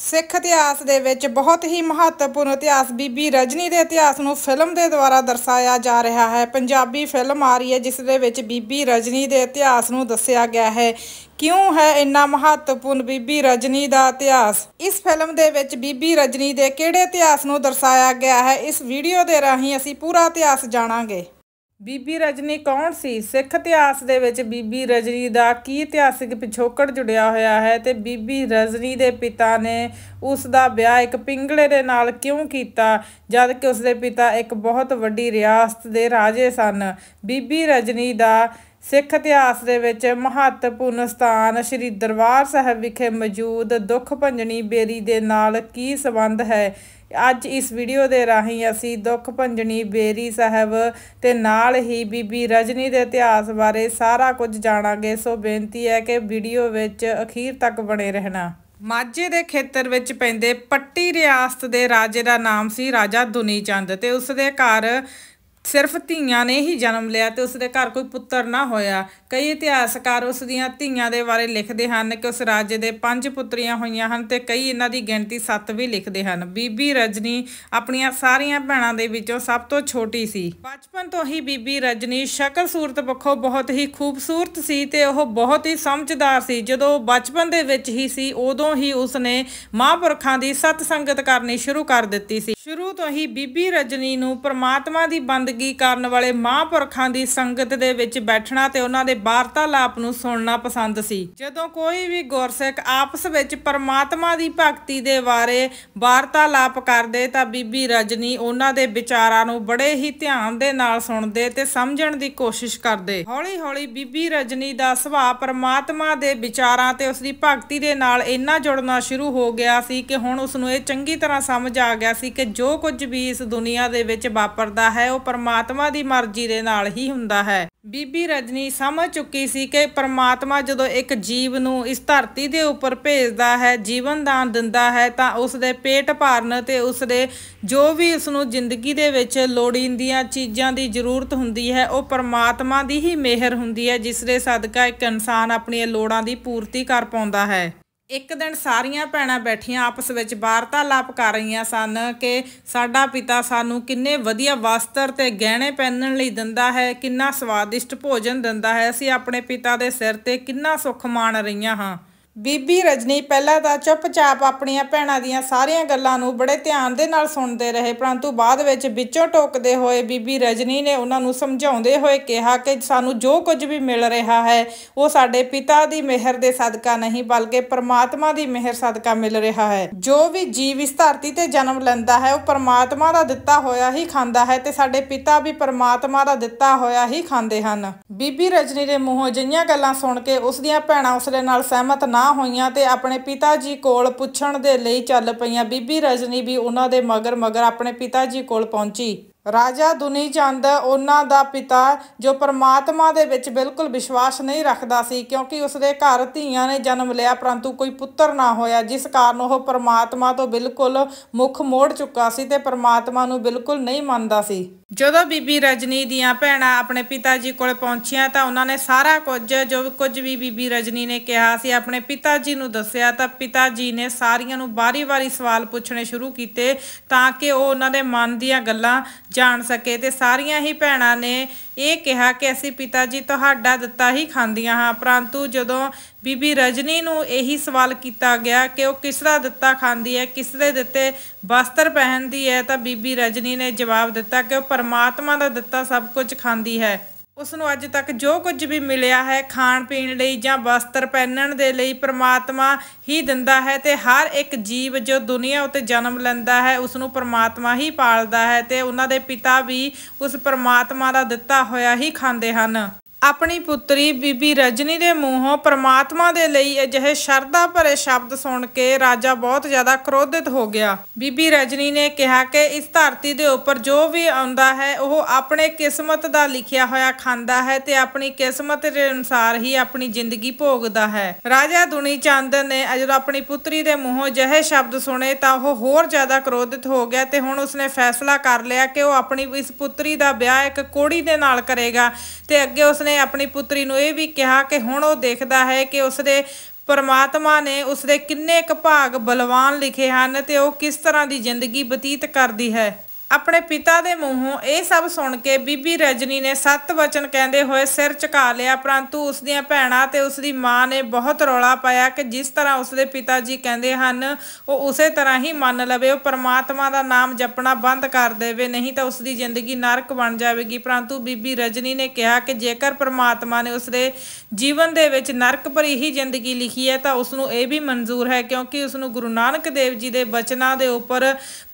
ਸਿੱਖ ਇਤਿਹਾਸ ਦੇ ਵਿੱਚ ਬਹੁਤ ਹੀ ਮਹੱਤਵਪੂਰਨ ਇਤਿਹਾਸ ਬੀਬੀ ਰਜਨੀ ਦੇ ਇਤਿਹਾਸ ਨੂੰ ਫਿਲਮ ਦੇ ਦੁਆਰਾ ਦਰਸਾਇਆ ਜਾ ਰਿਹਾ ਹੈ ਪੰਜਾਬੀ ਫਿਲਮ ਆ ਰਹੀ ਹੈ ਜਿਸ ਦੇ ਵਿੱਚ ਬੀਬੀ ਰਜਨੀ ਦੇ ਇਤਿਹਾਸ ਨੂੰ ਦੱਸਿਆ ਗਿਆ ਹੈ ਕਿਉਂ ਹੈ ਇੰਨਾ ਮਹੱਤਵਪੂਰਨ ਬੀਬੀ ਰਜਨੀ ਦਾ ਇਤਿਹਾਸ ਇਸ ਫਿਲਮ ਦੇ ਵਿੱਚ ਬੀਬੀ ਰਜਨੀ ਦੇ ਕਿਹੜੇ ਇਤਿਹਾਸ ਨੂੰ ਦਰਸਾਇਆ ਗਿਆ ਹੈ ਇਸ ਵੀਡੀਓ ਦੇ ਰਾਹੀਂ ਅਸੀਂ ਪੂਰਾ ਇਤਿਹਾਸ ਜਾਣਾਂਗੇ ਬੀਬੀ ਰਜਨੀ ਕੌਣ ਸੀ ਸਿੱਖ ਇਤਿਹਾਸ ਦੇ ਵਿੱਚ ਬੀਬੀ ਰਜਨੀ ਦਾ ਕੀ ਇਤਿਹਾਸਿਕ ਪਿਛੋਕੜ ਜੁੜਿਆ ਹੋਇਆ ਹੈ ਤੇ ਬੀਬੀ ਰਜਨੀ ਦੇ ਪਿਤਾ ਨੇ ਉਸ ਦਾ ਵਿਆਹ ਇੱਕ ਪਿੰਗਲੇ ਦੇ ਨਾਲ ਕਿਉਂ ਕੀਤਾ ਜਦ ਕਿ ਉਸ ਦੇ ਪਿਤਾ ਇੱਕ ਬਹੁਤ ਵੱਡੀ ਰਿਆਸਤ ਦੇ ਰਾਜੇ ਸਨ ਬੀਬੀ ਰਜਨੀ ਦਾ ਸਿੱਖ ਇਤਿਹਾਸ ਦੇ ਵਿੱਚ ਮਹੱਤਵਪੂਰਨ ਸਥਾਨ ਸ੍ਰੀ ਦਰਬਾਰ ਸਾਹਿਬ ਵਿਖੇ ਮੌਜੂਦ ਦੁੱਖ ਭੰਜਣੀ ਬੇਰੀ ਦੇ ਨਾਲ ਕੀ ਸੰਬੰਧ ਹੈ ਅੱਜ ਇਸ ਵੀਡੀਓ ਦੇ ਰਾਹੀਂ ਅਸੀਂ ਦੁੱਖ ਭੰਜਣੀ ਬੇਰੀ ਸਾਹਿਬ ਤੇ ਨਾਲ ਹੀ ਬੀਬੀ ਰਜਨੀ ਦੇ ਇਤਿਹਾਸ ਬਾਰੇ ਸਾਰਾ ਕੁਝ ਜਾਣਾਂਗੇ ਸੋ ਬੇਨਤੀ ਹੈ ਕਿ ਵੀਡੀਓ ਵਿੱਚ ਅਖੀਰ ਤੱਕ ਬਣੇ ਰਹਿਣਾ ਮਾਝੇ ਦੇ ਖੇਤਰ ਵਿੱਚ ਪੈਂਦੇ ਪੱਟੀ ਰਿਆਸਤ ਦੇ ਰਾਜੇ ਦਾ ਨਾਮ ਸੀ ਰਾਜਾ ਦੁਨੀ ਚੰਦ ਤੇ ਉਸ ਦੇ ਘਰ ਸਿਰਫ ਧੀਆਂ ਨੇ ਹੀ ਜਨਮ ਲਿਆ ਤੇ ਉਸ ਦੇ ਘਰ ਕੋਈ ਪੁੱਤਰ ਨਾ ਹੋਇਆ ਕਈ ਇਤਿਹਾਸਕਾਰ ਉਸ ਦੀਆਂ ਧੀਆਂ ਦੇ ਬਾਰੇ ਲਿਖਦੇ ਹਨ ਕਿ ਉਸ ਰਾਜੇ ਦੇ ਪੰਜ ਪੁੱਤਰੀਆਂ ਹੋਈਆਂ ਹਨ ਤੇ ਕਈ ਇਹਨਾਂ ਦੀ ਗਿਣਤੀ 7 ਵੀ ਲਿਖਦੇ ਹਨ ਬੀਬੀ ਰਜਨੀ ਆਪਣੀਆਂ ਸਾਰੀਆਂ ਭੈਣਾਂ ਦੇ ਵਿੱਚੋਂ ਸਭ ਤੋਂ ਛੋਟੀ ਸੀ ਬਚਪਨ ਤੋਂ ਹੀ ਬੀਬੀ ਰਜਨੀ ਸ਼ਕਲ ਸੂਰਤ ਪੱਖੋਂ ਬਹੁਤ ਹੀ ਖੂਬਸੂਰਤ ਸੀ ਤੇ ਉਹ ਬਹੁਤ ਹੀ ਸਮਝਦਾਰ ਸੀ ਜਦੋਂ ਬਚਪਨ ਦੇ ਵਿੱਚ ਹੀ ਸੀ ਉਦੋਂ ਹੀ ਉਸ ਨੇ ਮਹਾਪੁਰਖਾਂ ਦੀ ਸਤ ਸੰਗਤ ਕਰਨੀ ਸ਼ੁਰੂ ਕਰ ਦਿੱਤੀ ਸੀ ਸ਼ੁਰੂ ਤੋਂ ਹੀ ਬੀਬੀ ਰਜਨੀ ਨੂੰ ਪ੍ਰਮਾਤਮਾ ਦੀ ਬੰਦਗੀ ਕਰਨ ਵਾਲੇ ਮਹਾਪੁਰਖਾਂ ਦੀ ਸੰਗਤ ਦੇ ਵਿੱਚ ਬੈਠਣਾ ਤੇ ਉਹਨਾਂ ਦੇ ਵਾਰਤਾਲਾਪ ਨੂੰ ਸੁਣਨਾ ਪਸੰਦ ਸੀ ਜਦੋਂ ਕੋਈ ਵੀ ਗੁਰਸਿੱਖ ਆਪਸ ਵਿੱਚ ਪ੍ਰਮਾਤਮਾ ਦੀ ਭਗਤੀ ਦੇ ਬਾਰੇ ਵਾਰਤਾਲਾਪ ਕਰਦੇ ਤਾਂ ਬੀਬੀ ਰਜਨੀ ਉਹਨਾਂ ਦੇ ਵਿਚਾਰਾਂ ਨੂੰ ਬੜੇ ਹੀ ਧਿਆਨ ਦੇ ਨਾਲ ਸੁਣਦੇ ਤੇ ਸਮਝਣ ਦੀ ਕੋਸ਼ਿਸ਼ ਕਰਦੇ ਹੌਲੀ-ਹੌਲੀ ਬੀਬੀ ਰਜਨੀ ਦਾ ਸੁਭਾਅ ਪ੍ਰਮਾਤਮਾ ਦੇ ਵਿਚਾਰਾਂ ਤੇ ਉਸ ਦੀ ਭਗਤੀ ਦੇ ਨਾਲ ਇੰਨਾ ਜੁੜਨਾ ਸ਼ੁਰੂ ਹੋ ਗਿਆ ਸੀ ਕਿ ਹੁਣ ਉਸ ਨੂੰ ਇਹ ਚੰਗੀ ਤਰ੍ਹਾਂ ਸਮਝ ਆ ਗਿਆ ਸੀ ਕਿ ਜੋ ਕੁਝ ਵੀ ਇਸ ਦੁਨੀਆ ਦੇ ਵਿੱਚ ਵਾਪਰਦਾ ਹੈ ਉਹ ਪਰਮਾਤਮਾ ਦੀ ਮਰਜ਼ੀ ਦੇ ਨਾਲ ਹੀ ਹੁੰਦਾ ਹੈ ਬੀਬੀ ਰਜਨੀ ਸਮਝ ਚੁੱਕੀ ਸੀ ਕਿ ਪਰਮਾਤਮਾ ਜਦੋਂ ਇੱਕ ਜੀਵ ਨੂੰ ਇਸ ਧਰਤੀ ਦੇ ਉੱਪਰ ਭੇਜਦਾ ਹੈ ਜੀਵਨ ਦਾਨ ਦਿੰਦਾ ਹੈ ਤਾਂ ਉਸ ਦੇ ਪੇਟ ਭਰਨ ਤੇ ਉਸ ਦੇ ਜੋ ਵੀ ਉਸ ਨੂੰ ਜ਼ਿੰਦਗੀ ਦੇ ਵਿੱਚ ਲੋੜੀਂਦੀਆਂ ਚੀਜ਼ਾਂ ਦੀ ਜ਼ਰੂਰਤ ਹੁੰਦੀ ਹੈ ਉਹ ਪਰਮਾਤਮਾ ਦੀ ਹੀ ਮਿਹਰ ਹੁੰਦੀ ਹੈ ਜਿਸ ਦੇ ਸਦਕਾ ਇੱਕ ਇਨਸਾਨ ਆਪਣੀਆਂ ਲੋੜਾਂ ਦੀ ਪੂਰਤੀ ਕਰ ਪਾਉਂਦਾ ਹੈ ਇੱਕ ਦਿਨ ਸਾਰੀਆਂ ਭੈਣਾਂ ਬੈਠੀਆਂ ਆਪਸ ਵਿੱਚ ਵਾਰਤਾਲਾਪ ਕਰ ਰਹੀਆਂ ਸਨ ਕਿ ਸਾਡਾ ਪਿਤਾ ਸਾਨੂੰ ਕਿੰਨੇ ਵਧੀਆ ਵਸਤਰ ਤੇ ਗਹਿਣੇ ਪਹਿਨਣ ਲਈ ਦਿੰਦਾ ਹੈ ਕਿੰਨਾ ਸਵਾਦਿਸ਼ਟ ਭੋਜਨ ਦਿੰਦਾ ਹੈ ਅਸੀਂ ਆਪਣੇ ਪਿਤਾ ਦੇ ਸਿਰ ਤੇ ਕਿੰਨਾ ਸੁੱਖ ਮਾਣ ਰਹੀਆਂ ਹਾਂ ਬੀਬੀ ਰਜਨੀ ਪਹਿਲਾਂ ਤਾਂ ਚੁੱਪਚਾਪ ਆਪਣੀਆਂ ਭੈਣਾਂ ਦੀਆਂ ਸਾਰੀਆਂ ਗੱਲਾਂ ਨੂੰ ਬੜੇ ਧਿਆਨ ਦੇ ਨਾਲ ਸੁਣਦੇ ਰਹੇ ਪਰੰਤੂ ਬਾਅਦ ਵਿੱਚ ਵਿੱਚੋਂ ਟੋਕਦੇ ਹੋਏ ਬੀਬੀ ਰਜਨੀ ਨੇ ਉਹਨਾਂ ਨੂੰ ਸਮਝਾਉਂਦੇ ਹੋਏ ਕਿਹਾ ਕਿ ਸਾਨੂੰ ਜੋ ਕੁਝ ਵੀ ਮਿਲ ਰਿਹਾ ਹੈ ਉਹ ਸਾਡੇ ਪਿਤਾ ਦੀ ਮਿਹਰ ਦੇ ਸਦਕਾ ਨਹੀਂ ਬਲਕਿ ਪਰਮਾਤਮਾ ਦੀ ਮਿਹਰ ਸਦਕਾ ਮਿਲ ਰਿਹਾ ਹੈ ਜੋ ਵੀ ਜੀਵ ਇਸ ਧਰਤੀ ਤੇ ਜਨਮ ਲੈਂਦਾ ਹੈ ਉਹ ਪਰਮਾਤਮਾ ਦਾ ਦਿੱਤਾ ਹੋਇਆ ਹੀ ਖਾਂਦਾ ਹੈ ਤੇ ਸਾਡੇ ਪਿਤਾ ਵੀ ਪਰਮਾਤਮਾ ਦਾ ਦਿੱਤਾ ਹੋਇਆ ਹੀ ਖਾਂਦੇ ਹਨ ਬੀਬੀ ਰਜਨੀ ਦੇ ਮੂੰਹੋਂ ਜਈਆਂ ਗੱਲਾਂ ਸੁਣ ਕੇ ਉਸ ਦੀਆਂ ਭੈਣਾਂ ਉਸ ਦੇ ਨਾਲ ਸਹਿਮਤ ਨਾ ਨਾ ਹੋਈਆਂ ਤੇ ਆਪਣੇ ਪਿਤਾ ਜੀ ਕੋਲ ਪੁੱਛਣ ਦੇ ਲਈ ਚੱਲ ਪਈਆਂ ਬੀਬੀ ਰਜਨੀ ਵੀ ਉਹਨਾਂ ਦੇ ਮਗਰ ਮਗਰ ਆਪਣੇ ਪਿਤਾ ਜੀ ਕੋਲ ਪਹੁੰਚੀ ਰਾਜਾ ਦੁਨੀ ਚੰਦ ਉਹਨਾਂ ਦਾ ਪਿਤਾ ਜੋ ਪਰਮਾਤਮਾ ਦੇ ਵਿੱਚ ਬਿਲਕੁਲ ਵਿਸ਼ਵਾਸ ਨਹੀਂ ਰੱਖਦਾ ਸੀ ਕਿਉਂਕਿ ਉਸ ਦੇ ਘਰ ਧੀਆਂ ਨੇ ਜਨਮ ਲਿਆ ਪਰੰਤੂ ਕੋਈ ਪੁੱਤਰ ਨਾ ਹੋਇਆ ਜਿਸ ਕਾਰਨ ਉਹ ਪਰਮਾਤਮਾ ਤੋਂ ਬਿਲਕੁਲ ਮੁਖ ਮੋੜ ਚੁੱਕਾ ਸੀ ਤੇ ਪਰਮਾਤਮਾ ਨੂੰ ਬਿਲਕੁਲ ਨਹੀਂ ਮੰਨਦਾ ਸੀ ਜਦੋਂ ਬੀਬੀ ਰਜਨੀ ਦੀਆਂ ਭੈਣਾਂ ਆਪਣੇ ਪਿਤਾ ਜੀ ਕੋਲ ਪਹੁੰਚੀਆਂ ਤਾਂ ਉਹਨਾਂ ਨੇ ਸਾਰਾ ਕੁਝ ਜੋ ਕੁਝ ਵੀ ਬੀਬੀ ਰਜਨੀ ਨੇ ਕਿਹਾ ਸੀ ਆਪਣੇ ਪਿਤਾ ਜੀ ਨੂੰ ਦੱਸਿਆ ਤਾਂ ਪਿਤਾ ਜੀ ਨੇ ਸਾਰੀਆਂ ਨੂੰ ਬਾਰੀ-ਬਾਰੀ ਸਵਾਲ ਪੁੱਛਣੇ ਸ਼ੁਰੂ ਕੀਤੇ ਤਾਂ ਕਿ ਉਹ ਉਹਨਾਂ ਦੇ ਮਨ ਦੀਆਂ ਗੱਲਾਂ ਜਾਣ ਸਕੇ ਤੇ ਸਾਰੀਆਂ ਹੀ ਭੈਣਾਂ ਨੇ ਇਹ ਕਿਹਾ ਕਿ ਅਸੀਂ ਪਿਤਾ ਜੀ ਤੁਹਾਡਾ ਦਿੱਤਾ ਹੀ ਖਾਂਦੀਆਂ ਹਾਂ ਪਰੰਤੂ ਜਦੋਂ ਬੀਬੀ ਰਜਨੀ ਨੂੰ ਇਹੀ ਸਵਾਲ ਕੀਤਾ ਗਿਆ ਕਿ ਉਹ ਕਿਸ ਦਾ ਦਿੱਤਾ ਖਾਂਦੀ ਹੈ ਕਿਸ ਦੇ ਦਿੱਤੇ ਵਸਤਰ ਪਹਿਨਦੀ ਹੈ ਤਾਂ ਬੀਬੀ ਰਜਨੀ ਨੇ ਜਵਾਬ ਦਿੱਤਾ ਕਿ ਉਹ ਪਰਮਾਤਮਾ ਦਾ ਦਿੱਤਾ ਸਭ ਕੁਝ ਖਾਂਦੀ ਹੈ ਉਸ ਨੂੰ ਅੱਜ ਤੱਕ ਜੋ ਕੁਝ ਵੀ ਮਿਲਿਆ ਹੈ ਖਾਣ ਪੀਣ ਲਈ ਜਾਂ ਵਸਤਰ ਪਹਿਨਣ ਦੇ ਲਈ ਪ੍ਰਮਾਤਮਾ ਹੀ ਦਿੰਦਾ ਹੈ ਤੇ ਹਰ ਇੱਕ ਜੀਵ ਜੋ ਦੁਨੀਆ ਉਤੇ ਜਨਮ ਲੈਂਦਾ ਹੈ ਉਸ ਨੂੰ ਪ੍ਰਮਾਤਮਾ ਹੀ ਪਾਲਦਾ ਹੈ ਤੇ ਉਹਨਾਂ ਦੇ ਪਿਤਾ ਵੀ ਉਸ ਪ੍ਰਮਾਤਮਾ ਦਾ ਦਿੱਤਾ ਹੋਇਆ ਹੀ ਖਾਂਦੇ ਹਨ ਆਪਣੀ ਪੁੱਤਰੀ ਬੀਬੀ ਰਜਨੀ ਦੇ ਮੂੰਹੋਂ ਪ੍ਰਮਾਤਮਾ ਦੇ ਲਈ ਅਜਿਹੇ ਸ਼ਰਧਾ ਭਰੇ ਸ਼ਬਦ ਸੁਣ ਕੇ ਰਾਜਾ ਬਹੁਤ ਜ਼ਿਆਦਾ ਕ੍ਰੋਧਿਤ ਹੋ ਗਿਆ ਬੀਬੀ ਰਜਨੀ ਨੇ ਕਿਹਾ ਕਿ ਇਸ ਧਰਤੀ ਦੇ ਉੱਪਰ ਜੋ ਵੀ ਆਉਂਦਾ ਹੈ ਉਹ ਆਪਣੇ ਕਿਸਮਤ ਦਾ ਲਿਖਿਆ ਹੋਇਆ ਖਾਂਦਾ ਹੈ ਤੇ ਆਪਣੀ ਕਿਸਮਤ ਦੇ ਅਨੁਸਾਰ ਹੀ ਆਪਣੀ ਜ਼ਿੰਦਗੀ ਭੋਗਦਾ ਹੈ ਰਾਜਾ ਦੁਨੀ ਚੰਦ ਨੇ ਜਦੋਂ ਆਪਣੀ ਪੁੱਤਰੀ ਦੇ ਮੂੰਹੋਂ ਅਜਿਹੇ ਸ਼ਬਦ ਸੁਣੇ ਤਾਂ ਉਹ ਹੋਰ ਜ਼ਿਆਦਾ ਕ੍ਰੋਧਿਤ ਹੋ ਗਿਆ ਤੇ ਹੁਣ ਉਸਨੇ ਫੈਸਲਾ ਕਰ ਲਿਆ ਕਿ ਉਹ ਆਪਣੀ ਇਸ ਪੁੱਤਰੀ ਦਾ ਵਿਆਹ ਇੱਕ ਕੋੜੀ ਦੇ ਨਾਲ ਕਰੇਗਾ ਤੇ ਅੱਗੇ ਉਸਨੇ ਨੇ ਆਪਣੀ ਪੁੱਤਰੀ ਨੂੰ ਇਹ ਵੀ ਕਿਹਾ ਕਿ ਹੁਣ ਉਹ ਦੇਖਦਾ ਹੈ ਕਿ ਉਸਦੇ ਪਰਮਾਤਮਾ ਨੇ ਉਸਦੇ ਕਿੰਨੇ ਕ ਭਾਗ ਬਲਵਾਨ ਲਿਖੇ ਹਨ ਤੇ ਉਹ ਕਿਸ ਤਰ੍ਹਾਂ ਦੀ ਜ਼ਿੰਦਗੀ ਬਤੀਤ ਕਰਦੀ ਹੈ ਆਪਣੇ ਪਿਤਾ ਦੇ ਮੂੰਹੋਂ ਇਹ ਸਭ ਸੁਣ ਕੇ ਬੀਬੀ ਰਜਨੀ ਨੇ ਸੱਤ ਵਚਨ ਕਹਿੰਦੇ ਹੋਏ ਸਿਰ ਝੁਕਾ ਲਿਆ ਪਰੰਤੂ ਉਸ ਦੀਆਂ ਭੈਣਾਂ ਤੇ ਉਸ ਦੀ ਮਾਂ ਨੇ ਬਹੁਤ ਰੌਲਾ ਪਾਇਆ ਕਿ ਜਿਸ ਤਰ੍ਹਾਂ ਉਸ ਦੇ ਪਿਤਾ ਜੀ ਕਹਿੰਦੇ ਹਨ ਉਹ ਉਸੇ ਤਰ੍ਹਾਂ ਹੀ ਮੰਨ ਲਵੇ ਉਹ ਪਰਮਾਤਮਾ ਦਾ ਨਾਮ ਜਪਣਾ ਬੰਦ ਕਰ ਦੇਵੇ ਨਹੀਂ ਤਾਂ ਉਸ ਦੀ ਜ਼ਿੰਦਗੀ ਨਰਕ ਬਣ ਜਾਵੇਗੀ ਪਰੰਤੂ ਬੀਬੀ ਰਜਨੀ ਨੇ ਕਿਹਾ ਕਿ ਜੇਕਰ ਪਰਮਾਤਮਾ ਨੇ ਉਸ ਦੇ ਜੀਵਨ ਦੇ ਵਿੱਚ ਨਰਕ ਭਰੀ ਹੀ ਜ਼ਿੰਦਗੀ ਲਿਖੀ ਹੈ ਤਾਂ ਉਸ ਨੂੰ ਇਹ ਵੀ ਮਨਜ਼ੂਰ ਹੈ ਕਿਉਂਕਿ ਉਸ ਨੂੰ ਗੁਰੂ ਨਾਨਕ ਦੇਵ ਜੀ ਦੇ ਬਚਨਾਂ ਦੇ ਉੱਪਰ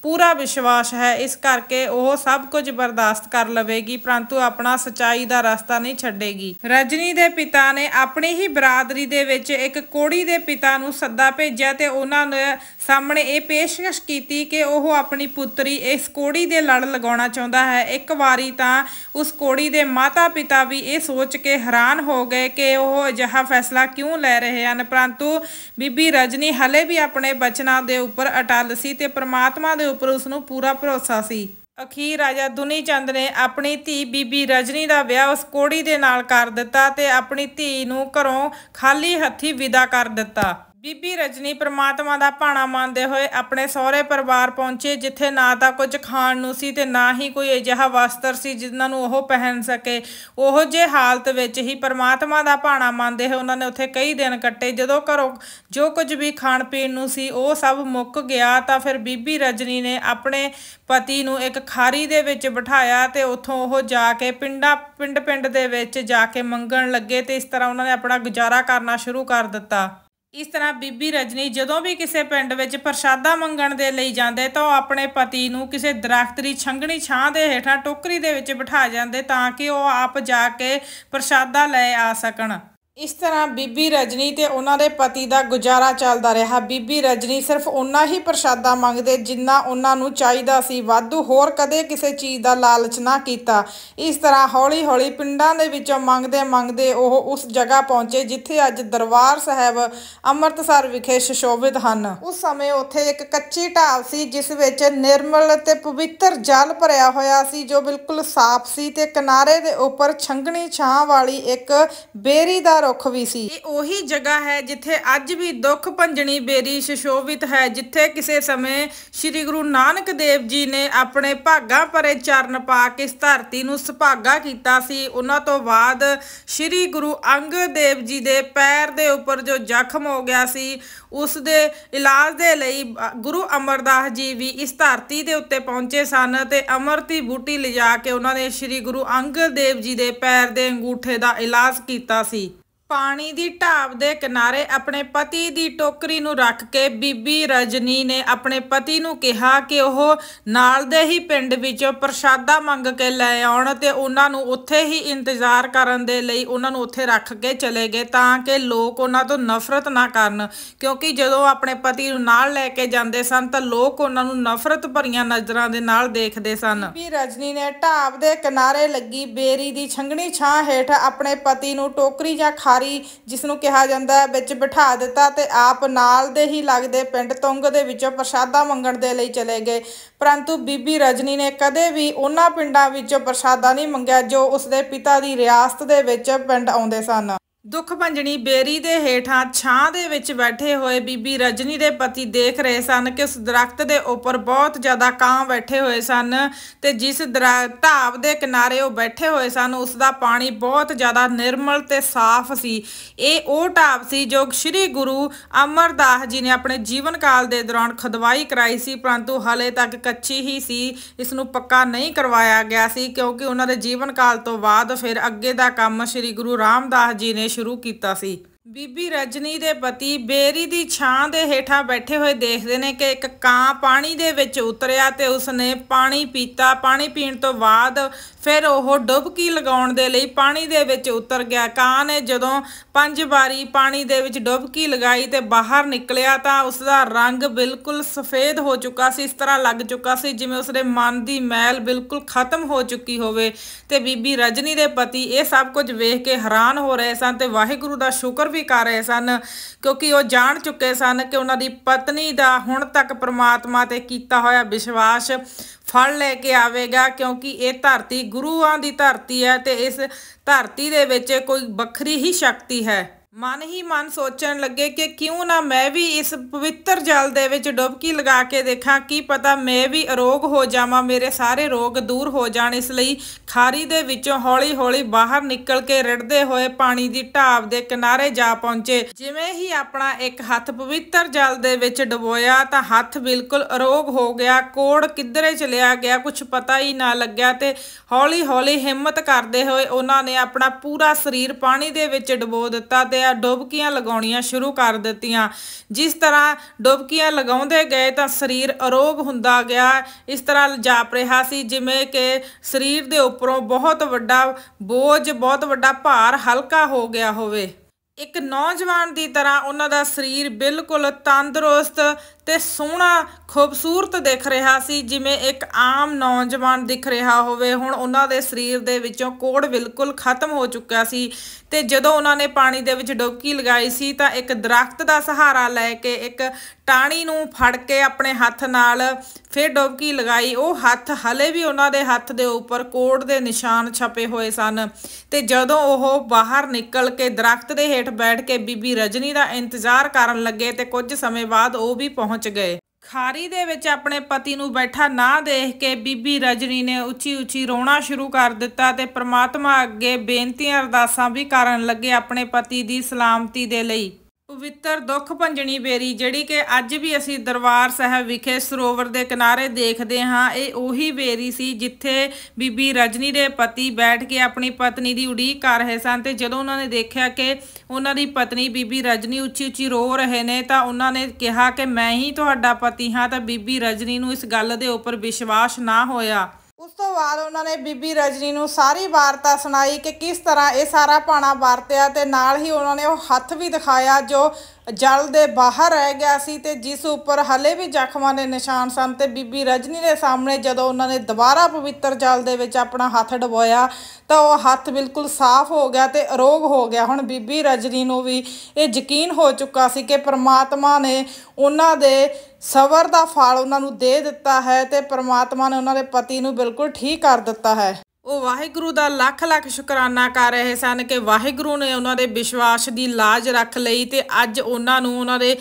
ਪੂਰਾ ਵਿਸ਼ਵਾਸ ਹੈ ਇਸ ਕਰਕੇ ਉਹ ਸਭ ਕੁਝ ਬਰਦਾਸ਼ਤ ਕਰ ਲਵੇਗੀ ਪਰੰਤੂ ਆਪਣਾ ਸਚਾਈ ਦਾ ਰਸਤਾ ਨਹੀਂ ਛੱਡੇਗੀ ਰਜਨੀ ਦੇ ਪਿਤਾ ਨੇ ਆਪਣੀ ਹੀ ਬਰਾਦਰੀ ਦੇ ਵਿੱਚ ਇੱਕ ਕੋੜੀ ਦੇ ਪਿਤਾ ਨੂੰ ਸੱਦਾ ਭੇਜਿਆ ਤੇ ਉਹਨਾਂ ਨੇ ਸਾਹਮਣੇ ਇਹ ਪੇਸ਼ਕਸ਼ ਕੀਤੀ ਕਿ ਉਹ ਆਪਣੀ ਪੁੱਤਰੀ ਇਸ ਕੋੜੀ ਦੇ ਲੜ ਲਗਾਉਣਾ ਚਾਹੁੰਦਾ ਹੈ ਇੱਕ ਵਾਰੀ ਤਾਂ ਉਸ ਕੋੜੀ ਦੇ ਮਾਤਾ-ਪਿਤਾ ਵੀ ਇਹ ਸੋਚ ਕੇ ਹੈਰਾਨ ਹੋ ਗਏ ਕਿ ਉਹ ਅਜਿਹਾ ਫੈਸਲਾ ਕਿਉਂ ਲੈ ਰਹੇ ਹਨ ਪਰੰਤੂ ਬੀਬੀ ਰਜਨੀ ਹਲੇ ਵੀ ਆਪਣੇ ਬਚਨਾਂ ਦੇ ਉੱਪਰ ਅਟਲ ਸੀ ਤੇ ਪ੍ਰਮਾਤਮਾ ਦੇ ਉੱਪਰ ਉਸ ਨੂੰ ਪੂਰਾ ਭਰੋਸਾ ਸੀ ਅਖੀਰ ਰਾਜਾ ਦੁਨੀ ਚੰਦ ਨੇ ਆਪਣੀ ਧੀ ਬੀਬੀ ਰਜਨੀ ਦਾ ਵਿਆਹ ਉਸ ਕੋੜੀ ਦੇ ਨਾਲ ਕਰ ਦਿੱਤਾ ਤੇ ਆਪਣੀ ਧੀ ਨੂੰ ਘਰੋਂ ਖਾਲੀ ਹੱਥੀ ਵਿਦਾ ਕਰ ਦਿੱਤਾ ਬੀਬੀ ਰਜਨੀ ਪ੍ਰਮਾਤਮਾ ਦਾ ਭਾਣਾ ਮੰਨਦੇ ਹੋਏ ਆਪਣੇ ਸਹੁਰੇ ਪਰਿਵਾਰ ਪਹੁੰਚੇ ਜਿੱਥੇ ਨਾ ਤਾਂ ਕੁਝ ਖਾਣ ਨੂੰ ਸੀ ਤੇ ਨਾ ਹੀ ਕੋਈ ਅਜਿਹਾ ਵਸਤਰ ਸੀ ਜਿਨ੍ਹਾਂ ਨੂੰ ਉਹ ਪਹਿਨ ਸਕੇ ਉਹੋ ਜੇ ਹਾਲਤ ਵਿੱਚ ਹੀ ਪ੍ਰਮਾਤਮਾ ਦਾ ਭਾਣਾ ਮੰਨਦੇ ਹੋਏ ਉਹਨਾਂ ਨੇ ਉੱਥੇ ਕਈ ਦਿਨ ਕੱਟੇ ਜਦੋਂ ਘਰੋਂ ਜੋ ਕੁਝ ਵੀ ਖਾਣ ਪੀਣ ਨੂੰ ਸੀ ਉਹ ਸਭ ਮੁੱਕ ਗਿਆ ਤਾਂ ਫਿਰ ਬੀਬੀ ਰਜਨੀ ਨੇ ਆਪਣੇ ਪਤੀ ਨੂੰ ਇੱਕ ਖਾਰੀ ਦੇ ਵਿੱਚ ਬਿਠਾਇਆ ਤੇ ਉੱਥੋਂ ਉਹ ਜਾ ਕੇ ਪਿੰਡਾ ਪਿੰਡ ਪਿੰਡ ਦੇ ਵਿੱਚ ਜਾ ਕੇ ਮੰਗਣ ਲੱਗੇ ਤੇ ਇਸ ਤਰ੍ਹਾਂ ਉਹਨਾਂ ਨੇ ਆਪਣਾ ਗੁਜ਼ਾਰਾ ਕਰਨਾ ਸ਼ੁਰੂ ਕਰ ਦਿੱਤਾ ਇਸ ਤਰ੍ਹਾਂ ਬੀਬੀ ਰਜਨੀ ਜਦੋਂ ਵੀ ਕਿਸੇ ਪਿੰਡ ਵਿੱਚ ਪ੍ਰਸ਼ਾਦਾ ਮੰਗਣ ਦੇ ਲਈ ਜਾਂਦੇ ਤਾਂ ਉਹ ਆਪਣੇ ਪਤੀ ਨੂੰ ਕਿਸੇ ਦਰਖਤ ਦੀ ਛੰਗਣੀ ਛਾਂ ਦੇ ਹੇਠਾਂ ਟੋਕਰੀ ਦੇ ਵਿੱਚ ਬਿਠਾ ਜਾਂਦੇ ਤਾਂ ਕਿ ਉਹ ਆਪ ਜਾ ਕੇ ਪ੍ਰਸ਼ਾਦਾ ਲੈ ਆ ਸਕਣ ਇਸ ਤਰ੍ਹਾਂ ਬੀਬੀ ਰਜਨੀ ਤੇ ਉਹਨਾਂ ਦੇ ਪਤੀ ਦਾ ਗੁਜ਼ਾਰਾ ਚੱਲਦਾ ਰਿਹਾ ਬੀਬੀ ਰਜਨੀ ਸਿਰਫ ਉਹਨਾਂ ਹੀ ਪ੍ਰਸ਼ਾਦਾ ਮੰਗਦੇ ਜਿੰਨਾ ਉਹਨਾਂ ਨੂੰ ਚਾਹੀਦਾ ਸੀ ਵਾਧੂ ਹੋਰ ਕਦੇ ਕਿਸੇ ਚੀਜ਼ ਦਾ ਲਾਲਚ ਨਾ ਕੀਤਾ ਇਸ ਤਰ੍ਹਾਂ ਹੌਲੀ-ਹੌਲੀ ਪਿੰਡਾਂ ਦੇ ਵਿੱਚੋਂ ਮੰਗਦੇ ਮੰਗਦੇ ਉਹ ਉਸ ਜਗ੍ਹਾ ਪਹੁੰਚੇ ਜਿੱਥੇ ਅੱਜ ਦਰਬਾਰ ਸਾਹਿਬ ਅੰਮ੍ਰਿਤਸਰ ਵਿਖੇ ਸ਼ਸ਼ੋਭਿਤ ਹਨ ਉਸ ਸਮੇਂ ਉੱਥੇ ਇੱਕ ਕੱਚੀ ਢਾਲ ਸੀ ਜਿਸ ਵਿੱਚ ਨਿਰਮਲ ਤੇ ਪਵਿੱਤਰ ਜਲ ਭਰਿਆ ਹੋਇਆ ਸੀ ਜੋ ਬਿਲਕੁਲ ਸਾਫ਼ ਸੀ ਤੇ ਕਿਨਾਰੇ ਦੇ ਉੱਪਰ ਛੰਗਣੀ ਛਾਂ ਵਾਲੀ ਇੱਕ ਬੇਰੀ ਦਾ ਰੁੱਖ ਵੀ ਸੀ ਇਹ ਉਹੀ ਜਗ੍ਹਾ ਹੈ ਜਿੱਥੇ ਅੱਜ ਵੀ ਦੁੱਖ ਭੰਜਣੀ ਬੇਰੀ ਸ਼ਸ਼ੋਭਿਤ ਹੈ ਜਿੱਥੇ ਕਿਸੇ ਸਮੇਂ ਸ੍ਰੀ ਗੁਰੂ ਨਾਨਕ ਦੇਵ ਜੀ ਨੇ ਆਪਣੇ ਭਾਗਾ ਪਰੇ ਚਰਨ ਪਾ ਕੇ ਇਸ ਧਰਤੀ ਨੂੰ ਸੁਭਾਗਾ ਕੀਤਾ ਸੀ ਉਹਨਾਂ ਤੋਂ ਬਾਅਦ ਸ੍ਰੀ ਗੁਰੂ ਅੰਗਦ ਦੇਵ ਜੀ ਦੇ ਪੈਰ ਦੇ ਉੱਪਰ ਜੋ ਜ਼ਖਮ ਹੋ ਗਿਆ ਸੀ ਉਸ ਦੇ ਇਲਾਜ ਦੇ ਲਈ ਗੁਰੂ ਅਮਰਦਾਸ ਜੀ ਵੀ ਇਸ ਧਰਤੀ ਦੇ ਉੱਤੇ ਪਹੁੰਚੇ ਸਨ ਤੇ ਅਮਰਤੀ ਬੂਟੀ ਲਿਜਾ ਕੇ ਉਹਨਾਂ ਨੇ ਸ੍ਰੀ ਗੁਰੂ ਅੰਗਦ ਦੇਵ ਜੀ ਦੇ ਪੈਰ ਦੇ ਅੰਗੂਠੇ ਦਾ ਇਲਾਜ ਕੀਤਾ ਸੀ ਪਾਣੀ ਦੀ ਢਾਬ ਦੇ ਕਿਨਾਰੇ ਆਪਣੇ ਪਤੀ ਦੀ ਟੋਕਰੀ ਨੂੰ ਰੱਖ ਕੇ ਬੀਬੀ ਰਜਨੀ ਨੇ ਆਪਣੇ ਪਤੀ ਨੂੰ ਕਿਹਾ ਕਿ ਉਹ ਨਾਲ ਦੇ ਹੀ ਪਿੰਡ ਵਿੱਚੋਂ ਪ੍ਰਸ਼ਾਦਾ ਮੰਗ ਕੇ ਲੈ ਆਉਣ ਤੇ ਉਹਨਾਂ ਨੂੰ ਉੱਥੇ ਹੀ ਇੰਤਜ਼ਾਰ ਕਰਨ ਦੇ ਲਈ ਉਹਨਾਂ ਨੂੰ ਉੱਥੇ ਰੱਖ ਕੇ ਚਲੇ ਗਏ ਤਾਂ ਕਿ ਲੋਕ ਉਹਨਾਂ ਤੋਂ ਨਫ਼ਰਤ ਨਾ ਕਰਨ ਕਿਉਂਕਿ ਜਦੋਂ ਆਪਣੇ ਪਤੀ ਨੂੰ ਨਾਲ ਲੈ ਕੇ ਜਾਂਦੇ ਸਨ ਤਾਂ ਲੋਕ ਉਹਨਾਂ ਨੂੰ ਨਫ਼ਰਤ ਭਰੀਆਂ ਨਜ਼ਰਾਂ ਦੇ ਨਾਲ ਦੇਖਦੇ ਸਨ ਬੀਬੀ ਰਜਨੀ ਨੇ ਢਾਬ ਦੇ ਕਿਨਾਰੇ ਲੱਗੀ ਬੇਰੀ ਦੀ ਛੰਗਣੀ ਛਾਂ ਹੇਠ ਆਪਣੇ ਪਤੀ ਨੂੰ ਟੋਕਰੀ ਜਾਂ ਵਪਾਰੀ ਜਿਸ ਨੂੰ ਕਿਹਾ ਜਾਂਦਾ ਹੈ ਵਿੱਚ ਬਿਠਾ ਦਿੱਤਾ ਤੇ ਆਪ ਨਾਲ ਦੇ ਹੀ ਲੱਗਦੇ ਪਿੰਡ ਤੁੰਗ ਦੇ ਵਿੱਚੋਂ ਪ੍ਰਸ਼ਾਦਾ ਮੰਗਣ ਦੇ ਲਈ ਚਲੇ ਗਏ ਪਰੰਤੂ ਬੀਬੀ ਰਜਨੀ ਨੇ ਕਦੇ ਵੀ ਉਹਨਾਂ ਪਿੰਡਾਂ ਵਿੱਚੋਂ ਪ੍ਰਸ਼ਾਦਾ ਨਹੀਂ ਮੰਗਿਆ ਜੋ ਉਸਦੇ ਪਿਤਾ ਦੀ ਰਿਆਸਤ ਦੇ ਵਿੱਚ ਪਿੰਡ ਆਉਂਦੇ ਸਨ ਦੁੱਖ ਭੰਜਣੀ 베ਰੀ ਦੇ ਹੇਠਾਂ ਛਾਂ ਦੇ ਵਿੱਚ ਬੈਠੇ ਹੋਏ ਬੀਬੀ ਰਜਨੀ ਦੇ ਪਤੀ ਦੇਖ ਰਹੇ ਸਨ ਕਿ ਉਸ ਦਰਖਤ ਦੇ ਉੱਪਰ ਬਹੁਤ ਜ਼ਿਆਦਾ ਕਾਂ ਬੈਠੇ ਹੋਏ ਸਨ ਤੇ ਜਿਸ ਢਾਬ ਦੇ ਕਿਨਾਰੇ ਉਹ ਬੈਠੇ ਹੋਏ ਸਨ ਉਸ ਦਾ ਪਾਣੀ ਬਹੁਤ ਜ਼ਿਆਦਾ ਨਿਰਮਲ ਤੇ ਸਾਫ਼ ਸੀ ਇਹ ਉਹ ਢਾਬ ਸੀ ਜੋ ਸ੍ਰੀ ਗੁਰੂ ਅਮਰਦਾਸ ਜੀ ਨੇ ਆਪਣੇ ਜੀਵਨ ਕਾਲ ਦੇ ਦੌਰਾਨ ਖਦਵਾਈ ਕਰਾਈ ਸੀ ਪਰੰਤੂ ਹਲੇ ਤੱਕ ਕੱਚੀ ਹੀ ਸੀ ਇਸ ਨੂੰ ਪੱਕਾ ਨਹੀਂ ਕਰਵਾਇਆ ਗਿਆ ਸੀ ਕਿਉਂਕਿ ਉਹਨਾਂ ਦੇ ਜੀਵਨ ਕਾਲ ਤੋਂ ਬਾਅਦ ਫਿਰ ਅੱਗੇ ਦਾ ਕੰਮ ਸ੍ਰੀ ਗੁਰੂ ਰਾਮਦਾਸ ਜੀ ਨੇ ਸ਼ੁਰੂ ਕੀਤਾ ਸੀ ਬੀਬੀ ਰਜਨੀ ਦੇ ਪਤੀ 베ਰੀ ਦੀ ਛਾਂ ਦੇ ਹੇਠਾਂ ਬੈਠੇ ਹੋਏ ਦੇਖਦੇ ਨੇ ਕਿ ਇੱਕ ਕਾਂ ਪਾਣੀ ਦੇ ਵਿੱਚ ਉਤਰਿਆ ਤੇ ਉਸਨੇ ਪਾਣੀ ਪੀਤਾ ਪਾਣੀ ਪੀਣ ਤੋਂ ਬਾਅਦ ਫਿਰ ਉਹ ਡੁਬਕੀ ਲਗਾਉਣ ਦੇ ਲਈ ਪਾਣੀ ਦੇ ਵਿੱਚ ਉਤਰ ਗਿਆ ਕਾਂ ਨੇ ਜਦੋਂ ਪੰਜ ਵਾਰੀ ਪਾਣੀ ਦੇ ਵਿੱਚ ਡੁਬਕੀ ਲਗਾਈ ਤੇ ਬਾਹਰ ਨਿਕਲਿਆ ਤਾਂ ਉਸ ਦਾ ਰੰਗ ਬਿਲਕੁਲ ਸਫੇਦ ਹੋ ਚੁੱਕਾ ਸੀ ਇਸ ਤਰ੍ਹਾਂ ਲੱਗ ਚੁੱਕਾ ਸੀ ਜਿਵੇਂ ਉਸਦੇ ਮਨ ਦੀ ਮੈਲ ਬਿਲਕੁਲ ਖਤਮ ਹੋ ਚੁੱਕੀ ਹੋਵੇ ਤੇ ਬੀਬੀ ਰਜਨੀ ਦੇ ਪਤੀ ਇਹ ਸਭ ਕੁਝ ਵੇਖ ਕੇ ਹੈਰਾਨ ਹੋ ਰਹੇ ਸਨ ਤੇ ਵਾਹਿਗੁਰੂ ਦਾ ਸ਼ੁਕਰ ਵੀ ਕਰ ਰਹੇ ਸਨ ਕਿਉਂਕਿ ਉਹ ਜਾਣ ਚੁੱਕੇ ਸਨ ਕਿ ਉਹਨਾਂ ਦੀ ਪਤਨੀ ਦਾ ਹੁਣ ਤੱਕ ਪ੍ਰਮਾਤਮਾ ਤੇ ਕੀਤਾ ਹੋਇਆ ਵਿਸ਼ਵਾਸ ਫਲ ਲੈ ਕੇ ਆਵੇਗਾ ਕਿਉਂਕਿ ਇਹ ਧਰਤੀ ਗੁਰੂਆਂ ਦੀ ਧਰਤੀ ਹੈ ਤੇ ਇਸ ਧਰਤੀ ਦੇ ਵਿੱਚ ਕੋਈ ਵੱਖਰੀ ਹੀ ਸ਼ਕਤੀ ਹੈ ਮਨ ਹੀ ਮਨ ਸੋਚਣ ਲੱਗੇ ਕਿ ਕਿਉਂ ਨਾ ਮੈਂ ਵੀ ਇਸ ਪਵਿੱਤਰ ਜਲ ਦੇ ਵਿੱਚ ਡੁਬਕੀ ਲਗਾ ਕੇ ਦੇਖਾਂ ਕੀ ਪਤਾ ਮੈਂ ਵੀ ਅਰੋਗ ਹੋ ਜਾਵਾਂ ਮੇਰੇ ਸਾਰੇ ਰੋਗ ਦੂਰ ਹੋ ਜਾਣ ਇਸ ਲਈ ਖਾਰੀ ਦੇ ਵਿੱਚੋਂ ਹੌਲੀ-ਹੌਲੀ ਬਾਹਰ ਨਿਕਲ ਕੇ ਰੜਦੇ ਹੋਏ ਪਾਣੀ ਦੀ ਢਾਬ ਦੇ ਕਿਨਾਰੇ ਜਾ ਪਹੁੰਚੇ ਜਿਵੇਂ ਹੀ ਆਪਣਾ ਇੱਕ ਹੱਥ ਪਵਿੱਤਰ ਜਲ ਦੇ ਵਿੱਚ ਡਬੋਇਆ ਤਾਂ ਹੱਥ ਬਿਲਕੁਲ ਅਰੋਗ ਹੋ ਗਿਆ ਕੋੜ ਕਿੱਧਰੇ ਚਲਿਆ ਗਿਆ ਕੁਝ ਪਤਾ ਹੀ ਨਾ ਲੱਗਿਆ ਤੇ ਹੌਲੀ-ਹੌਲੀ ਹਿੰਮਤ ਕਰਦੇ ਹੋਏ ਉਹਨਾਂ ਨੇ ਆਪਣਾ ਪੂਰਾ ਸਰੀਰ ਪਾਣੀ ਦੇ ਵਿੱਚ ਡਬੋ ਦਿੱਤਾ ਤੇ ਕਰਦੇ ਆ ਡੁਬਕੀਆਂ ਲਗਾਉਣੀਆਂ ਸ਼ੁਰੂ ਕਰ ਦਿੱਤੀਆਂ ਜਿਸ ਤਰ੍ਹਾਂ ਡੁਬਕੀਆਂ ਲਗਾਉਂਦੇ ਗਏ ਤਾਂ ਸਰੀਰ ਅਰੋਗ ਹੁੰਦਾ ਗਿਆ ਇਸ ਤਰ੍ਹਾਂ ਜਾਪ ਰਿਹਾ ਸੀ ਜਿਵੇਂ ਕਿ ਸਰੀਰ ਦੇ ਉੱਪਰੋਂ ਬਹੁਤ ਵੱਡਾ ਬੋਝ ਬਹੁਤ ਵੱਡਾ ਭਾਰ ਹਲਕਾ ਹੋ ਗਿਆ ਹੋਵੇ ਇੱਕ ਨੌਜਵਾਨ ਦੀ ਤਰ੍ਹਾਂ ਉਹਨਾਂ ਦਾ ਸਰੀਰ ਬਿਲਕੁਲ ਤੰਦਰੁਸਤ ਤੇ ਸੋਹਣਾ ਖੂਬਸੂਰਤ ਦਿਖ ਰਿਹਾ ਸੀ ਜਿਵੇਂ ਇੱਕ ਆਮ ਨੌਜਵਾਨ ਦਿਖ ਰਿਹਾ ਹੋਵੇ ਹੁਣ ਉਹਨਾਂ ਦੇ ਸਰੀਰ ਦੇ ਵਿੱਚੋਂ ਕੋੜ ਬਿਲਕੁਲ ਖਤਮ ਹੋ ਚੁੱਕਿਆ ਸੀ ਤੇ ਜਦੋਂ ਉਹਨਾਂ ਨੇ ਪਾਣੀ ਦੇ ਵਿੱਚ ਡੁਬਕੀ ਲਗਾਈ ਸੀ ਤਾਂ ਇੱਕ ਦਰਖਤ ਦਾ ਸਹਾਰਾ ਲੈ ਕੇ ਇੱਕ ਟਾਣੀ ਨੂੰ ਫੜ ਕੇ ਆਪਣੇ ਹੱਥ ਨਾਲ ਫਿਰ ਡੋਬਕੀ ਲਗਾਈ ਉਹ ਹੱਥ ਹਲੇ ਵੀ ਉਹਨਾਂ ਦੇ ਹੱਥ ਦੇ ਉੱਪਰ ਕੋੜ ਦੇ ਨਿਸ਼ਾਨ ਛਪੇ ਹੋਏ ਸਨ ਤੇ ਜਦੋਂ ਉਹ ਬਾਹਰ ਨਿਕਲ ਕੇ ਦਰਖਤ ਦੇ ਹੇਠ ਬੈਠ ਕੇ ਬੀਬੀ ਰਜਨੀ ਦਾ ਇੰਤਜ਼ਾਰ ਕਰਨ ਲੱਗੇ ਤੇ ਕੁਝ ਸਮੇਂ ਬਾਅਦ ਉਹ ਵੀ ਪਹੁੰਚ ਗਏ ਖਾਰੀ ਦੇ ਵਿੱਚ ਆਪਣੇ ਪਤੀ ਨੂੰ ਬੈਠਾ ਨਾ ਦੇਖ ਕੇ ਬੀਬੀ ਰਜਨੀ ਨੇ ਉੱਚੀ ਉੱਚੀ ਰੋਣਾ ਸ਼ੁਰੂ ਕਰ ਦਿੱਤਾ ਤੇ ਪ੍ਰਮਾਤਮਾ ਅੱਗੇ ਬੇਨਤੀਆਂ ਅਰਦਾਸਾਂ ਵੀ ਕਰਨ ਲੱਗੇ ਆਪਣੇ ਪਤੀ ਦੀ ਸਲਾਮਤੀ ਦੇ ਲਈ ਪਵਿੱਤਰ ਦੁੱਖ ਭੰਜਣੀ ਬੇਰੀ ਜਿਹੜੀ ਕਿ ਅੱਜ ਵੀ ਅਸੀਂ ਦਰਬਾਰ ਸਾਹਿਬ ਵਿਖੇ ਸਰੋਵਰ ਦੇ ਕਿਨਾਰੇ ਦੇਖਦੇ ਹਾਂ ਇਹ ਉਹੀ ਬੇਰੀ ਸੀ ਜਿੱਥੇ ਬੀਬੀ ਰਜਨੀ ਦੇ ਪਤੀ ਬੈਠ ਕੇ ਆਪਣੀ ਪਤਨੀ ਦੀ ਉਡੀਕ ਕਰ ਰਹੇ ਸਨ ਤੇ ਜਦੋਂ ਉਹਨਾਂ ਨੇ ਦੇਖਿਆ ਕਿ ਉਹਨਾਂ ਦੀ ਪਤਨੀ ਬੀਬੀ ਰਜਨੀ ਉੱਚੀ ਉੱਚੀ ਰੋ ਰਹੇ ਨੇ ਤਾਂ ਉਹਨਾਂ ਨੇ ਕਿਹਾ ਕਿ ਮੈਂ ਹੀ ਤੁਹਾਡਾ ਪਤੀ ਹਾਂ ਤਾਂ ਬੀਬੀ ਰਜਨੀ ਨੂੰ ਇਸ ਗੱਲ ਦੇ ਉੱਪਰ ਵਿਸ਼ਵਾਸ ਨਾ ਹੋਇਆ ਉਸ ਤੋਂ ਬਾਅਦ ਉਹਨਾਂ ਨੇ ਬੀਬੀ ਰਜਨੀ ਨੂੰ ਸਾਰੀ ਵਾਰਤਾ ਸੁਣਾਈ ਕਿ ਕਿਸ ਤਰ੍ਹਾਂ ਇਹ ਸਾਰਾ ਪਾਣਾ ਵਰਤਿਆ ਤੇ ਨਾਲ ਹੀ ਉਹਨਾਂ ਨੇ ਉਹ ਹੱਥ ਵੀ ਦਿਖਾਇਆ ਜੋ ਜਲ ਦੇ ਬਾਹਰ ਰਹਿ ਗਿਆ ਸੀ ਤੇ ਜਿਸ ਉੱਪਰ ਹਲੇ ਵੀ ਜ਼ਖਮਾਂ ਦੇ ਨਿਸ਼ਾਨ ਸਨ ਤੇ ਬੀਬੀ ਰਜਨੀ ਦੇ ਸਾਹਮਣੇ ਜਦੋਂ ਉਹਨਾਂ ਨੇ ਦੁਬਾਰਾ ਪਵਿੱਤਰ ਜਲ ਦੇ ਵਿੱਚ ਆਪਣਾ ਹੱਥ ਡਬੋਇਆ ਤਾਂ ਉਹ ਹੱਥ ਬਿਲਕੁਲ ਸਾਫ਼ ਹੋ ਗਿਆ ਤੇ ਅਰੋਗ ਹੋ ਗਿਆ ਹੁਣ ਬੀਬੀ ਰਜਨੀ ਨੂੰ ਵੀ ਇਹ ਯਕੀਨ ਹੋ ਚੁੱਕਾ ਸੀ ਕਿ ਪ੍ਰਮਾਤਮਾ ਨੇ ਉਹਨਾਂ ਦੇ ਸਬਰ ਦਾ ਫਲ ਉਹਨਾਂ ਨੂੰ ਦੇ ਦਿੱਤਾ ਹੈ ਤੇ ਪ੍ਰਮਾਤਮਾ ਨੇ ਉਹਨਾਂ ਦੇ ਪਤੀ ਨੂੰ ਬਿਲਕੁਲ ਠੀਕ ਕਰ ਦਿੱਤਾ ਹੈ ਉਹ ਵਾਹਿਗੁਰੂ ਦਾ ਲੱਖ ਲੱਖ ਸ਼ੁਕਰਾਨਾ ਕਰ ਰਹੇ ਸਨ ਕਿ ਵਾਹਿਗੁਰੂ ਨੇ ਉਹਨਾਂ ਦੇ ਵਿਸ਼ਵਾਸ ਦੀ ਲਾਜ ਰੱਖ ਲਈ ਤੇ ਅੱਜ ਉਹਨਾਂ ਨੂੰ ਉਹਨਾਂ ਦੇ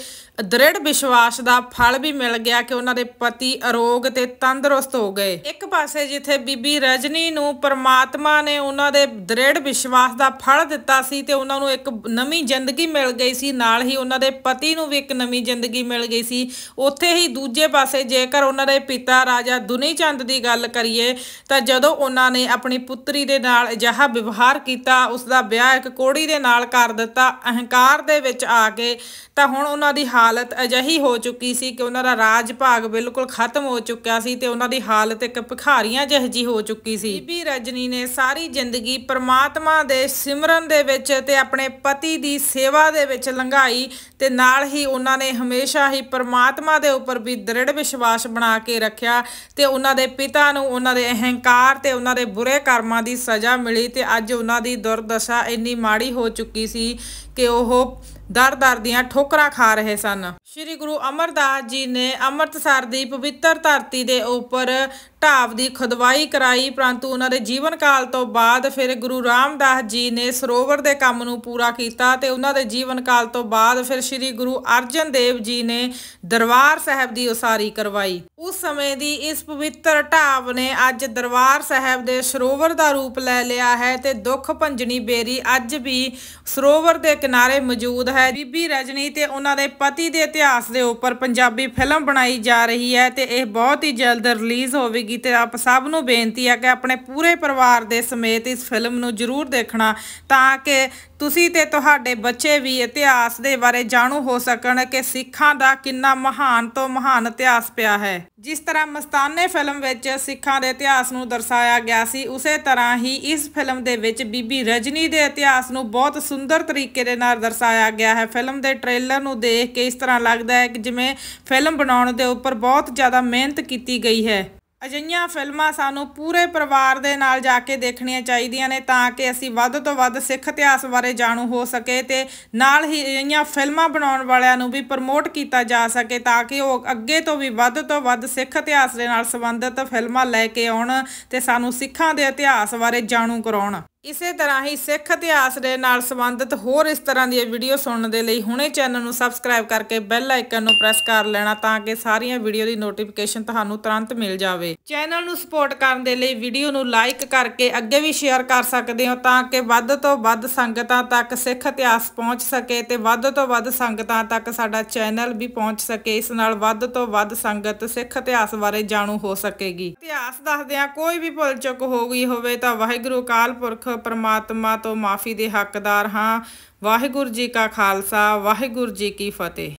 ਦ੍ਰਿੜ ਵਿਸ਼ਵਾਸ ਦਾ ਫਲ ਵੀ ਮਿਲ ਗਿਆ ਕਿ ਉਹਨਾਂ ਦੇ ਪਤੀ ਅਰੋਗ ਤੇ ਤੰਦਰੁਸਤ ਹੋ ਗਏ ਇੱਕ ਪਾਸੇ ਜਿੱਥੇ ਬੀਬੀ ਰਜਨੀ ਨੂੰ ਪਰਮਾਤਮਾ ਨੇ ਉਹਨਾਂ ਦੇ ਦ੍ਰਿੜ ਵਿਸ਼ਵਾਸ ਦਾ ਫਲ ਦਿੱਤਾ ਸੀ ਤੇ ਉਹਨਾਂ ਨੂੰ ਇੱਕ ਨਵੀਂ ਜ਼ਿੰਦਗੀ ਮਿਲ ਗਈ ਸੀ ਨਾਲ ਹੀ ਉਹਨਾਂ ਦੇ ਪਤੀ ਨੂੰ ਵੀ ਇੱਕ ਨਵੀਂ ਜ਼ਿੰਦਗੀ ਮਿਲ ਗਈ ਸੀ ਉੱਥੇ ਹੀ ਦੂਜੇ ਪਾਸੇ ਜੇਕਰ ਉਹਨਾਂ ਦੇ ਪਿਤਾ ਰਾਜਾ ਦੁਨੀ ਚੰਦ ਦੀ ਗੱਲ ਕਰੀਏ ਤਾਂ ਜਦੋਂ ਉਹਨਾਂ ਨੇ ਆਪਣੀ ਪੁੱਤਰੀ ਦੇ ਨਾਲ ਅਜਿਹਾ ਵਿਵਹਾਰ ਕੀਤਾ ਉਸ ਦਾ ਵਿਆਹ ਇੱਕ ਕੋੜੀ ਦੇ ਨਾਲ ਕਰ ਦਿੱਤਾ ਅਹੰਕਾਰ ਦੇ ਵਿੱਚ ਆ ਕੇ ਤਾਂ ਹੁਣ ਉਹਨਾਂ ਦੀ ਹਾਲਤ ਹਾਲਤ ਅਜਹੀ ਹੋ ਚੁੱਕੀ ਸੀ ਕਿ ਉਹਨਾਂ ਦਾ ਰਾਜ ਭਾਗ ਬਿਲਕੁਲ ਖਤਮ ਹੋ ਚੁੱਕਿਆ ਸੀ ਤੇ ਉਹਨਾਂ ਦੀ ਹਾਲਤ ਇੱਕ ਭਿਖਾਰੀਆਂ ਜਿਹੀ ਹੋ ਚੁੱਕੀ ਸੀ ਬੀਬੀ ਰਜਨੀ ਨੇ ਸਾਰੀ ਜ਼ਿੰਦਗੀ ਪ੍ਰਮਾਤਮਾ ਦੇ ਸਿਮਰਨ ਦੇ ਵਿੱਚ ਤੇ ਆਪਣੇ ਪਤੀ ਦੀ ਸੇਵਾ ਦੇ ਵਿੱਚ ਲੰਘਾਈ ਤੇ ਨਾਲ ਹੀ ਉਹਨਾਂ ਨੇ ਹਮੇਸ਼ਾ ਹੀ ਪ੍ਰਮਾਤਮਾ ਦੇ ਉੱਪਰ ਵੀ ਦ੍ਰਿੜ ਵਿਸ਼ਵਾਸ ਬਣਾ ਕੇ ਰੱਖਿਆ ਤੇ ਉਹਨਾਂ ਦੇ ਪਿਤਾ ਨੂੰ ਉਹਨਾਂ ਦੇ ਅਹੰਕਾਰ ਤੇ ਉਹਨਾਂ ਦੇ ਬੁਰੇ ਕਰਮਾਂ ਦੀ ਸਜ਼ਾ ਮਿਲੀ ਤੇ ਅੱਜ ਉਹਨਾਂ ਦੀ ਦੁਰਦਸ਼ਾ ਇੰਨੀ ਮਾੜੀ ਹੋ ਚੁੱਕੀ ਸੀ ਕਿ ਉਹ ਦਰ-ਦਰ ਦੀਆਂ ਠੋਕਰਾਂ ਖਾ ਰਹੇ ਸਨ ਸ੍ਰੀ ਗੁਰੂ ਅਮਰਦਾਸ ਜੀ ਨੇ ਅੰਮ੍ਰਿਤਸਰ ਦੀ ਪਵਿੱਤਰ ਧਰਤੀ ਦੇ ਉੱਪਰ ਢਾਬ ਦੀ ਖੁਦਵਾਈ ਕਰਾਈ ਪਰੰਤੂ ਉਹਨਾਂ ਦੇ ਜੀਵਨ ਕਾਲ ਤੋਂ ਬਾਅਦ ਫਿਰ ਗੁਰੂ ਰਾਮਦਾਸ ਜੀ ਨੇ ਸਰੋਵਰ ਦੇ ਕੰਮ ਨੂੰ ਪੂਰਾ ਕੀਤਾ ਤੇ ਉਹਨਾਂ ਦੇ ਜੀਵਨ ਕਾਲ ਤੋਂ ਬਾਅਦ ਫਿਰ ਸ੍ਰੀ ਗੁਰੂ ਅਰਜਨ ਦੇਵ ਜੀ ਨੇ ਦਰਬਾਰ ਸਾਹਿਬ ਦੀ ਉਸਾਰੀ ਕਰਵਾਈ ਉਸ ਸਮੇਂ ਦੀ ਇਸ ਪਵਿੱਤਰ ਢਾਬ ਨੇ ਅੱਜ ਦਰਬਾਰ ਸਾਹਿਬ ਦੇ ਸਰੋਵਰ ਦਾ ਰੂਪ ਲੈ ਲਿਆ ਹੈ ਤੇ ਦੁੱਖ ਭੰਜਣੀ 베ਰੀ ਅੱਜ ਵੀ ਸਰੋਵਰ ਦੇ ਕਿਨਾਰੇ ਮੌਜੂਦ ਹੈ ਬੀਬੀ ਰਜਨੀ ਤੇ ਉਹਨਾਂ ਦੇ ਪਤੀ ਦੇ ਇਤਿਹਾਸ ਦੇ ਉੱਪਰ ਪੰਜਾਬੀ ਫਿਲਮ ਬਣਾਈ ਜਾ ਰਹੀ ਹੈ ਤੇ ਇਹ ਬਹੁਤ ਹੀ ਜਲਦ ਰਿਲੀਜ਼ ਹੋਵੇਗੀ ਹੋਏਗੀ ਤੇ ਆਪ ਸਭ ਨੂੰ ਬੇਨਤੀ ਹੈ ਕਿ ਆਪਣੇ ਪੂਰੇ ਪਰਿਵਾਰ ਦੇ ਸਮੇਤ ਇਸ ਫਿਲਮ ਨੂੰ ਜ਼ਰੂਰ ਦੇਖਣਾ ਤਾਂ ਕਿ ਤੁਸੀਂ ਤੇ ਤੁਹਾਡੇ ਬੱਚੇ ਵੀ ਇਤਿਹਾਸ ਦੇ ਬਾਰੇ ਜਾਣੂ ਹੋ ਸਕਣ ਕਿ ਸਿੱਖਾਂ ਦਾ ਕਿੰਨਾ ਮਹਾਨ ਤੋਂ ਮਹਾਨ ਇਤਿਹਾਸ ਪਿਆ ਹੈ ਜਿਸ ਤਰ੍ਹਾਂ ਮਸਤਾਨੇ ਫਿਲਮ ਵਿੱਚ ਸਿੱਖਾਂ ਦੇ ਇਤਿਹਾਸ ਨੂੰ ਦਰਸਾਇਆ ਗਿਆ ਸੀ ਉਸੇ ਤਰ੍ਹਾਂ ਹੀ ਇਸ ਫਿਲਮ ਦੇ ਵਿੱਚ ਬੀਬੀ ਰਜਨੀ ਦੇ ਇਤਿਹਾਸ ਨੂੰ ਬਹੁਤ ਸੁੰਦਰ ਤਰੀਕੇ ਦੇ ਨਾਲ ਦਰਸਾਇਆ ਗਿਆ ਹੈ ਫਿਲਮ ਦੇ ਟ੍ਰੇਲਰ ਨੂੰ ਦੇਖ ਕੇ ਇਸ ਤਰ੍ਹਾਂ ਲੱਗਦਾ ਹੈ ਕਿ ਜਿਵੇਂ ਫਿਲਮ ਬਣਾਉਣ ਦੇ ਉੱਪਰ ਬਹੁਤ ਜ਼ਿਆਦਾ ਮਿਹਨਤ ਕੀਤੀ ਗਈ ਹੈ ਅਜਿਹੀਆਂ ਫਿਲਮਾਂ ਸਾਨੂੰ ਪੂਰੇ ਪਰਿਵਾਰ ਦੇ ਨਾਲ ਜਾ ਕੇ ਦੇਖਣੀਆਂ ਚਾਹੀਦੀਆਂ ਨੇ ਤਾਂ ਕਿ ਅਸੀਂ ਵੱਧ ਤੋਂ ਵੱਧ ਸਿੱਖ ਇਤਿਹਾਸ ਬਾਰੇ ਜਾਣੂ ਹੋ ਸਕੇ ਤੇ ਨਾਲ ਹੀ ਅਜਿਹੀਆਂ ਫਿਲਮਾਂ ਬਣਾਉਣ ਵਾਲਿਆਂ ਨੂੰ ਵੀ ਪ੍ਰਮੋਟ ਕੀਤਾ ਜਾ ਸਕੇ ਤਾਂ ਕਿ ਉਹ ਅੱਗੇ ਤੋਂ ਵੀ ਵੱਧ ਤੋਂ ਵੱਧ ਸਿੱਖ ਇਤਿਹਾਸ ਦੇ ਨਾਲ ਸੰਬੰਧਿਤ ਫਿਲਮਾਂ ਲੈ ਕੇ ਆਉਣ ਤੇ ਸਾਨੂੰ ਸਿੱਖਾਂ ਦੇ ਇਤਿਹਾਸ ਬਾਰੇ ਜਾਣੂ ਕਰਾਉਣ ਇਸੇ ਤਰ੍ਹਾਂ ਹੀ ਸਿੱਖ ਇਤਿਹਾਸ ਦੇ ਨਾਲ ਸੰਬੰਧਿਤ ਹੋਰ ਇਸ ਤਰ੍ਹਾਂ ਦੀਆਂ ਵੀਡੀਓ ਸੁਣਨ ਦੇ ਲਈ ਹੁਣੇ ਚੈਨਲ ਨੂੰ ਸਬਸਕ੍ਰਾਈਬ ਕਰਕੇ ਬੈਲ ਆਈਕਨ ਨੂੰ ਪ੍ਰੈਸ ਕਰ ਲੈਣਾ ਤਾਂ ਕਿ ਸਾਰੀਆਂ ਵੀਡੀਓ ਦੀ ਨੋਟੀਫਿਕੇਸ਼ਨ ਤੁਹਾਨੂੰ ਤੁਰੰਤ ਮਿਲ ਜਾਵੇ ਚੈਨਲ ਨੂੰ ਸਪੋਰਟ ਕਰਨ ਦੇ ਲਈ ਵੀਡੀਓ ਨੂੰ ਲਾਈਕ ਕਰਕੇ ਅੱਗੇ ਵੀ ਸ਼ੇਅਰ ਕਰ ਸਕਦੇ ਹੋ ਤਾਂ ਕਿ ਵੱਧ ਤੋਂ ਵੱਧ ਸੰਗਤਾਂ ਤੱਕ ਸਿੱਖ ਇਤਿਹਾਸ ਪਹੁੰਚ ਸਕੇ ਤੇ ਵੱਧ ਤੋਂ ਵੱਧ ਸੰਗਤਾਂ ਤੱਕ ਸਾਡਾ ਚੈਨਲ ਵੀ ਪਹੁੰਚ ਸਕੇ ਇਸ ਨਾਲ ਵੱਧ ਤੋਂ ਵੱਧ ਸੰਗਤ ਸਿੱਖ ਇਤਿਹਾਸ ਬਾਰੇ ਜਾਣੂ ਹੋ ਸਕੇਗੀ ਇਤਿਹਾਸ ਦੱਸਦਿਆਂ ਕੋਈ ਵੀ ਭੁੱਲ ਚੁੱਕ ਹੋ ਗਈ ਹੋਵੇ ਤਾਂ ਵਾਹਿਗੁਰੂ ਕਾਲਪੁਰਖ ਪੁਰਖ ਪਰਮਾਤਮਾ ਤੋਂ ਮਾਫੀ ਦੇ ਹੱਕਦਾਰ ਹਾਂ ਵਾਹਿਗੁਰੂ ਜੀ ਕਾ ਖਾਲਸਾ ਵਾਹਿਗੁਰੂ ਜੀ ਕੀ ਫਤਿਹ